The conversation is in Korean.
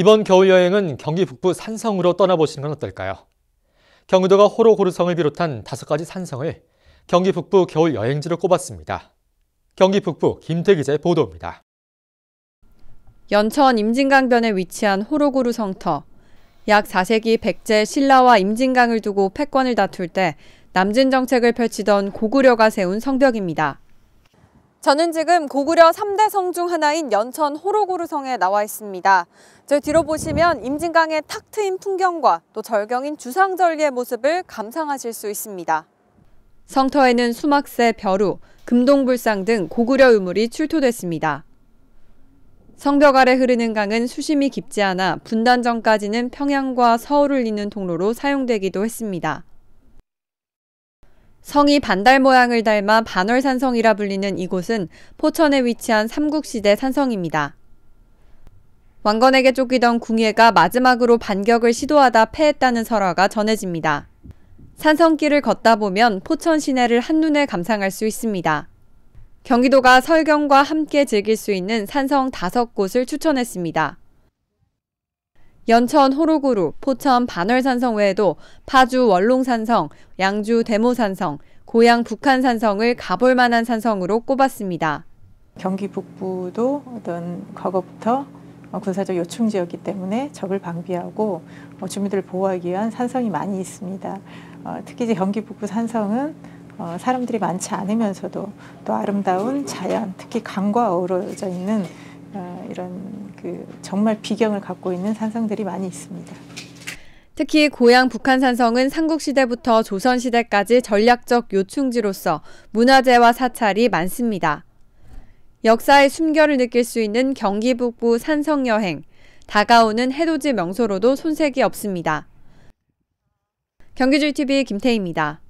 이번 겨울 여행은 경기 북부 산성으로 떠나보시는 건 어떨까요? 경기도가 호로 고르성을 비롯한 다섯 가지 산성을 경기 북부 겨울 여행지로 꼽았습니다. 경기 북부 김태 기자의 보도입니다. 연천 임진강변에 위치한 호로고루 성터. 약 4세기 백제 신라와 임진강을 두고 패권을 다툴 때 남진 정책을 펼치던 고구려가 세운 성벽입니다. 저는 지금 고구려 3대 성 중 하나인 연천 호로구루성에 나와 있습니다. 저 뒤로 보시면 임진강의 탁 트인 풍경과 또 절경인 주상절리의 모습을 감상하실 수 있습니다. 성터에는 수막새, 벼루, 금동불상 등 고구려 유물이 출토됐습니다. 성벽 아래 흐르는 강은 수심이 깊지 않아 분단 전까지는 평양과 서울을 잇는 통로로 사용되기도 했습니다. 성이 반달 모양을 닮아 반월산성이라 불리는 이곳은 포천에 위치한 삼국시대 산성입니다. 왕건에게 쫓기던 궁예가 마지막으로 반격을 시도하다 패했다는 설화가 전해집니다. 산성길을 걷다 보면 포천 시내를 한눈에 감상할 수 있습니다. 경기도가 설경과 함께 즐길 수 있는 산성 다섯 곳을 추천했습니다. 연천 호로구루, 포천 반월산성 외에도 파주 월롱산성, 양주 대모산성, 고향 북한산성을 가볼 만한 산성으로 꼽았습니다. 경기 북부도 어떤 과거부터 어, 군사적 요충지였기 때문에 적을 방비하고 어, 주민들을 보호하기 위한 산성이 많이 있습니다. 어, 특히 이제 경기 북부 산성은 사람들이 많지 않으면서도 또 아름다운 자연, 특히 강과 어우러져 있는 이런 그 정말 비경을 갖고 있는 산성들이 많이 있습니다. 특히 고향 북한산성은 삼국시대부터 조선시대까지 전략적 요충지로서 문화재와 사찰이 많습니다. 역사의 숨결을 느낄 수 있는 경기 북부 산성 여행, 다가오는 해돋이 명소로도 손색이 없습니다. 경기주TV 김태희입니다.